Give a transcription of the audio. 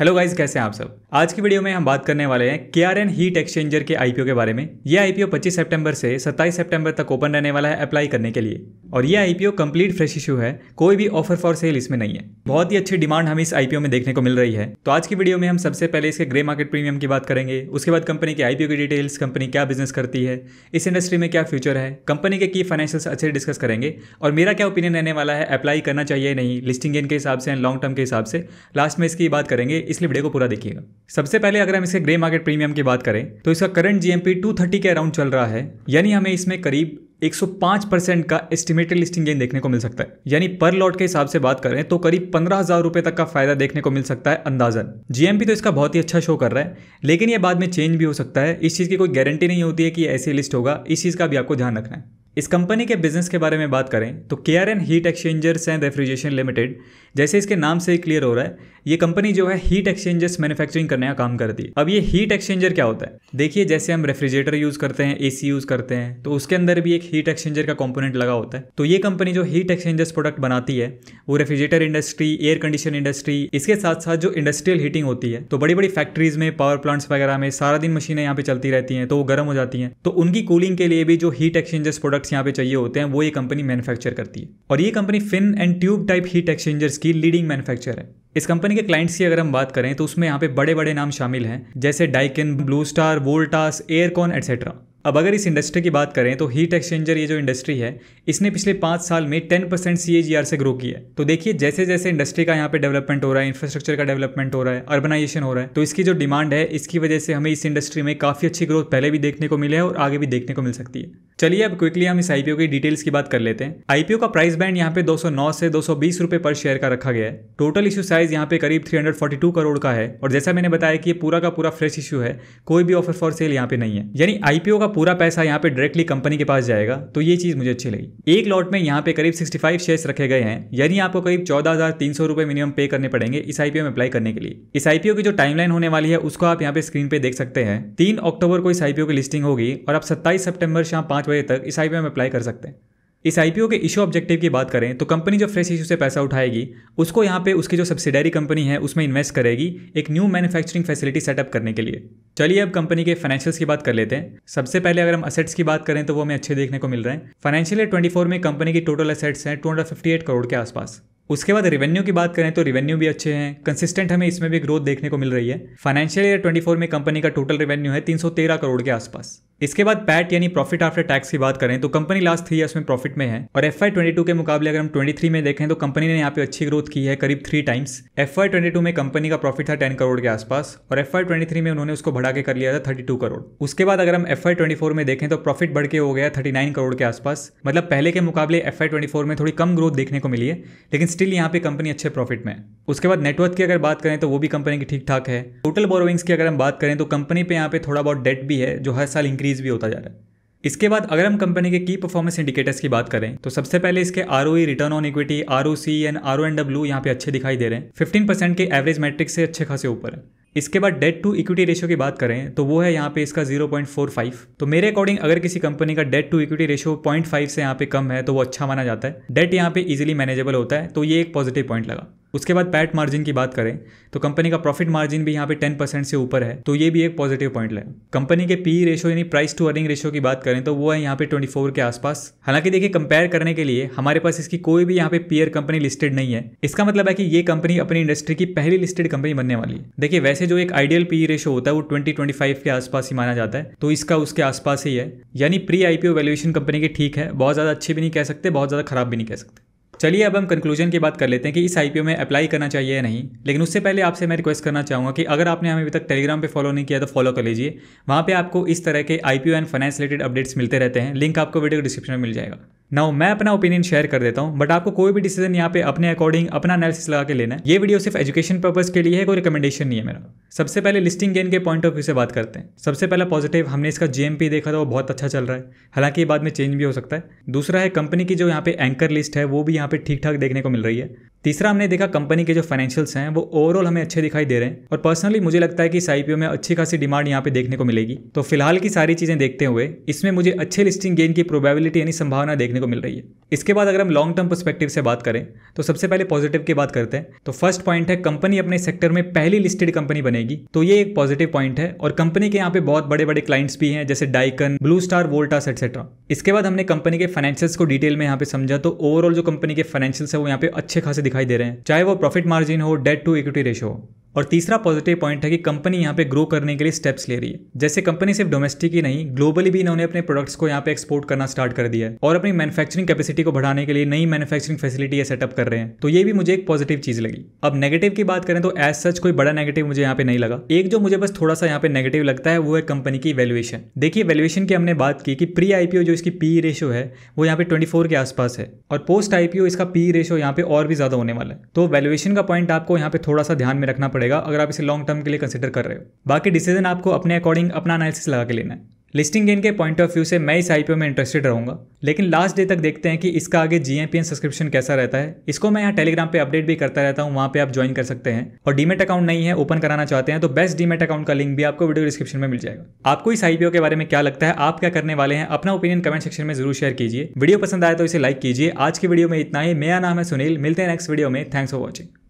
hello guys कैसे हैं आप सब आज की वीडियो में हम बात करने वाले हैं K R N heat exchanger के आईपीओ के बारे में यह आईपीओ 25 सितंबर से 27 सितंबर तक ओपन रहने वाला है अप्लाई करने के लिए और यह आईपीओ कंप्लीट फ्रेश इशू है कोई भी ऑफर फॉर सेल इसमें नहीं है बहुत ही अच्छी डिमांड हम इस आईपीओ में देखने को मिल रही है तो आज की वीडियो में हम सबसे पहले इसके ग्रे मार्केट प्रीमियम की बात करेंगे उसके बाद कंपनी के आईपीओ की डिटेल्स कंपनी क्या बिजनेस करती है इस इंडस्ट्री में क्या फ्यूचर है कंपनी के की फाइनेंशियल्स अच्छे डिस्कस करेंगे और मेरा क्या ओपिनियन रहने वाला है अप्लाई करना चाहिए नहीं लिस्टिंग गेन के हिसाब से एंड लॉन्ग टर्म के हिसाब से लास्ट में इसकी बात करेंगे इसलिए वीडियो को पूरा देखिएगा सबसे पहले अगर हम इसके ग्रे मार्केट प्रीमियम की बात करें तो इसका करंट जीएमपी 230 के अराउंड चल रहा है यानी हमें इसमें करीब 105 परसेंट का एस्टिमेटेड लिस्टिंग गेन देखने को मिल सकता है यानी पर लॉट के हिसाब से बात करें तो करीब पंद्रह हजार रुपए तक का फायदा देखने को मिल सकता है अंदाजन जीएमपी तो इसका बहुत ही अच्छा शो कर रहा है लेकिन ये बाद में चेंज भी हो सकता है इस चीज़ की कोई गारंटी नहीं होती है कि ऐसे लिस्ट होगा इस चीज़ का भी आपको ध्यान रखना है इस कंपनी के बिजनेस के बारे में बात करें तो care and heat exchangers and refrigeration limited जैसे इसके नाम से क्लियर हो रहा है ये कंपनी जो है हीट एक्सचेंजर्स मैन्युफैक्चरिंग करने का काम करती है अब ये हीट एक्सचेंजर क्या होता है देखिए जैसे हम रेफ्रिजरेटर यूज़ करते हैं एसी यूज़ करते हैं तो उसके अंदर भी एक हीट एक्सचेंजर का कॉम्पोनेंट लगा होता है तो ये कंपनी जो हीट एक्सचेंजर्स प्रोडक्ट बनाती है वो refrigerator industry air condition industry इसके साथ साथ जो इंडस्ट्रियल हीटिंग होती है तो बड़ी बड़ी फैक्ट्रीज में पावर प्लांट्स वगैरह में सारा दिन मशीनें यहाँ पे चलती रहती हैं तो वो गर्म हो जाती हैं तो उनकी कूलिंग के लिए भी जो हीट एक्सचेंजर्स प्रोडक्ट प्रोडक्ट्स यहाँ पे चाहिए होते हैं वो ये कंपनी मैन्युफैक्चर करती है और ये company fin and tube type heat exchangers की लीडिंग मैन्युफैक्चर है इस कंपनी के क्लाइंट्स की अगर हम बात करें तो उसमें यहाँ पे बड़े बड़े नाम शामिल हैं जैसे Daikin Blue Star Voltas aircon etcetera अब अगर इस इंडस्ट्री की बात करें तो हीट एक्सचेंजर ये जो इंडस्ट्री है इसने पिछले पाँच साल में टेन परसेंट सी से ग्रो किया है तो देखिए जैसे जैसे इंडस्ट्री का यहाँ पे डेवलपमेंट हो रहा है इंफ्रास्ट्रक्चर का डेवलपमेंट हो रहा है अर्बनाइजेशन हो रहा है तो इसकी जो डिमांड है इसकी वजह से हमें इस इंडस्ट्री में काफ़ी अच्छी ग्रोथ पहले भी देखने को मिले है और आगे भी देखने को मिल सकती है चलिए अब क्विकली हम इस आईपीओ की डिटेल्स की बात कर लेते हैं आईपीओ का प्राइस बैंड यहाँ पे 209 से 220 रुपए पर शेयर का रखा गया है टोटल इशू साइज यहाँ पे करीब 342 करोड़ का है और जैसा मैंने बताया कि ये पूरा का पूरा फ्रेश इशू है कोई भी ऑफर फॉर सेल यहाँ पे नहीं है यानी आईपीओ का पूरा पैसा यहाँ पे डायरेक्टली कंपनी के पास जाएगा तो ये चीज मुझे अच्छी लगी एक लॉट में यहाँ पे करीब सिक्सटी फाइव शेयर रखे गए हैं यानी आपको करीब चौदह रुपए मिनिमम पे करने पड़ेंगे इस आईपीओ में अप्लाई करने के लिए इस आईपीओ की जो टाइमलाइन होने वाली है उसको आप यहाँ पे स्क्रीन पे देख सकते हैं तीन अक्टूबर को इस आईपीओ की लिस्टिंग होगी और आप सत्ताईस सेप्टेम्बर शाम पांच फरवरी तक इस आई में अप्लाई कर सकते हैं इस आई के इशू ऑब्जेक्टिव की बात करें तो कंपनी जो फ्रेश इशू से पैसा उठाएगी उसको यहाँ पे उसकी जो सब्सिडरी कंपनी है उसमें इन्वेस्ट करेगी एक न्यू मैन्युफैक्चरिंग फैसिलिटी सेटअप करने के लिए चलिए अब कंपनी के फाइनेंशियल्स की बात कर लेते हैं सबसे पहले अगर हम असेट्स की बात करें तो वो हमें अच्छे देखने को मिल रहे हैं फाइनेंशियल ईयर ट्वेंटी में कंपनी की टोटल असेट्स हैं टू करोड़ के आसपास उसके बाद रेवेन्यू की बात करें तो रेवेन्यू भी अच्छे हैं कंसिस्टेंट हमें इसमें भी ग्रोथ देखने को मिल रही है फाइनेंशियल ईयर ट्वेंटी में कंपनी का टोटल रेवेन्यू है तीन करोड़ के आसपास इसके बाद पैट यानी प्रॉफिट आफ्टर टैक्स की बात करें तो कंपनी लास्ट थ्री ईयर्स में प्रॉफिट में है और एफ आई ट्वेंटी टू के मुकाबले अगर हम ट्वेंटी थ्री में देखें तो कंपनी ने यहाँ पे अच्छी ग्रोथ की है करीब three times F Y twenty two में कंपनी का प्रॉफिट था टेन करोड़ के आसपास और एफ आई ट्वेंटी थ्री में उन्होंने उसको बढ़ा के कर लिया था थर्टी टू करोड़ उसके बाद अगर हम एफ आई ट्वेंटी फोर में देखें तो प्रॉफिट बढ़ के हो गया थर्टी नाइन करोड़ के आसपास मतलब पहले के मुकाबले एफ आई ट्वेंटी फोर में थोड़ी कम ग्रोथ देखने को मिली है लेकिन स्टिल यहाँ पे कंपनी अच्छे प्रॉफिट में उसके बाद नेटवर्क की अगर बात करें तो वो भी कंपनी की ठीक ठाक है टोटल बोरोइंग्स की अगर हम बात करें तो कंपनी पे यहाँ पे थोड़ा बहुत डेट भी है जो हर साल इंक्रीज इंक्रीज भी होता जा रहा है इसके बाद अगर हम कंपनी के की परफॉर्मेंस इंडिकेटर्स की बात करें तो सबसे पहले इसके R return on equity R and R N W यहाँ पे अच्छे दिखाई दे रहे हैं फिफ्टीन परसेंट के एवरेज मैट्रिक से अच्छे खासे ऊपर है इसके बाद डेट टू इक्विटी रेशियो की बात करें तो वो है यहाँ पे इसका 0.45 तो मेरे अकॉर्डिंग अगर किसी कंपनी का डेट टू इक्विटी रेशियो 0.5 से यहाँ पे कम है तो वो अच्छा माना जाता है डेट यहाँ पे इजिली मैनेजेबल होता है तो ये एक पॉजिटिव पॉइंट लगा उसके बाद पैट मार्जिन की बात करें तो कंपनी का प्रॉफिट मार्जिन भी यहाँ पे 10 परसेंट से ऊपर है तो ये भी एक पॉजिटिव पॉइंट है कंपनी के पी रेशो e यानी प्राइस टू अर्निंग रेशो की बात करें तो वो है यहाँ पे 24 के आसपास हालांकि देखिए कंपेयर करने के लिए हमारे पास इसकी कोई भी यहाँ पे पीयर कंपनी लिस्टेड नहीं है इसका मतलब है कि ये कंपनी अपनी इंडस्ट्री की पहली लिस्टेड कंपनी बनने वाली है देखिए वैसे जो एक आइडियल पी रेशो होता है वो ट्वेंटी के आसपास ही माना जाता है तो इसका उसके आसपास ही है यानी प्री आईपीओ वैल्यूएशन कंपनी के ठीक है बहुत ज़्यादा अच्छी भी नहीं कह सकते बहुत ज़्यादा खराब भी नहीं कह सकते चलिए अब हम कंक्लूजन की बात कर लेते हैं कि इस आईपीओ में अप्लाई करना चाहिए या नहीं लेकिन उससे पहले आपसे मैं रिक्वेस्ट करना चाहूँगा कि अगर आपने हमें अभी तक टेलीग्राम पे फॉलो नहीं किया तो फॉलो कर लीजिए वहाँ पे आपको इस तरह के IPO and finance related updates मिलते रहते हैं लिंक आपको वीडियो डिस्क्रिप्शन में मिल जाएगा नाउ मैं अपना ओपिनियन शेयर कर देता हूँ बट आपको कोई भी डिसीजन यहाँ पे अपने अकॉर्डिंग अपना एनालिसिस लगा के लेना है ये वीडियो सिर्फ एजुकेशन पर्पज के लिए है कोई रिकमेंडेशन नहीं है मेरा सबसे पहले लिस्टिंग गेन के पॉइंट ऑफ व्यू से बात करते हैं सबसे पहला पॉजिटिव हमने इसका जीएमपी देखा था वो बहुत अच्छा चल रहा है हालांकि ये बाद में चेंज भी हो सकता है दूसरा है कंपनी की जो यहाँ पे एंकर लिस्ट है वो भी यहाँ पे ठीक ठाक देखने को मिल रही है तीसरा हमने देखा कंपनी के जो फाइनेंशियल्स हैं वो ओवरऑल हमें अच्छे दिखाई दे रहे हैं और पर्सनली मुझे लगता है कि इस आईपीओ में अच्छी खासी डिमांड यहाँ पे देखने को मिलेगी तो फिलहाल की सारी चीजें देखते हुए इसमें मुझे अच्छे लिस्टिंग गेन की प्रोबेबिलिटी यानी संभावना देखने को मिल रही है इसके बाद अगर हम लॉन्ग टर्म परस्पेक्टिव से बात करें तो सबसे पहले पॉजिटिव की बात करते हैं तो फर्स्ट पॉइंट है कंपनी अपने सेक्टर में पहली लिस्टेड कंपनी बनेगी तो ये एक पॉजिटिव पॉइंट है और कंपनी के यहाँ पे बहुत बड़े बड़े क्लाइंट्स भी हैं जैसे Daikin Blue Star Voltas etcetera इसके बाद हमने कंपनी के फाइनेंशियल्स को डिटेल में यहाँ पे समझा तो ओवरऑल जो कंपनी के फाइनेंशियल्स है वो यहाँ पे अच्छे खासे दिखाई दे रहे हैं चाहे वो प्रॉफिट मार्जिन हो डेट टू इक्विटी रेशो और तीसरा पॉजिटिव पॉइंट है कि कंपनी यहाँ पे ग्रो करने के लिए स्टेप्स ले रही है जैसे कंपनी सिर्फ डोमेस्टिक ही नहीं ग्लोबली भी इन्होंने अपने प्रोडक्ट्स को यहाँ पे एक्सपोर्ट करना स्टार्ट कर दिया है और अपनी मैन्युफैक्चरिंग कैपेसिटी को बढ़ाने के लिए नई मैन्युफैक्चरिंग फैसिलिटी सेटअप कर रहे हैं तो ये भी मुझे एक पॉजिटिव चीज लगी अब नेगेटिव की बात करें तो एज सच कोई बड़ा नेगेटिव मुझे यहाँ पे नहीं लगा एक जो मुझे बस थोड़ा सा यहाँ पे नेगेटिव लगता है वो है कंपनी की वैल्यूएशन देखिए वैल्यूएशन की हमने बात की कि प्री आईपीओ जो इसकी पी रेशो है वो यहाँ पे फोर के आसपास है और पोस्ट आईपीओ इसका पी रेशो यहाँ पे और भी ज्यादा होने वाला है तो वैल्यूएशन का पॉइंट आपको यहाँ पे थोड़ा सा ध्यान में रखना पड़ेगा पड़ेगा अगर आप इसे लॉन्ग टर्म के लिए कंसिडर कर रहे हो बाकी डिसीजन आपको अपने अकॉर्डिंग अपना एनालिसिस लगा के लेना है लिस्टिंग गेन के पॉइंट ऑफ व्यू से मैं इस आईपीओ में इंटरेस्टेड रहूंगा लेकिन लास्ट डे तक देखते हैं कि इसका आगे जीएमपीएन सब्सक्रिप्शन कैसा रहता है इसको मैं यहाँ टेलीग्राम पे अपडेट भी करता रहता हूँ वहाँ पे आप ज्वाइन कर सकते हैं और डीमेट अकाउंट नहीं है ओपन कराना चाहते हैं तो बेस्ट डीमेट अकाउंट का लिंक भी आपको वीडियो डिस्क्रिप्शन में मिल जाएगा आपको इस आईपीओ के बारे में क्या लगता है आप क्या करने वाले हैं अपना ओपिनियन कमेंट सेक्शन में जरूर शेयर कीजिए वीडियो पसंद आए तो इसे लाइक कीजिए आज की वीडियो में इतना ही मेरा नाम है सुनील मिलते हैं नेक्स्ट वीडियो में थैंक्स फॉर वॉचिंग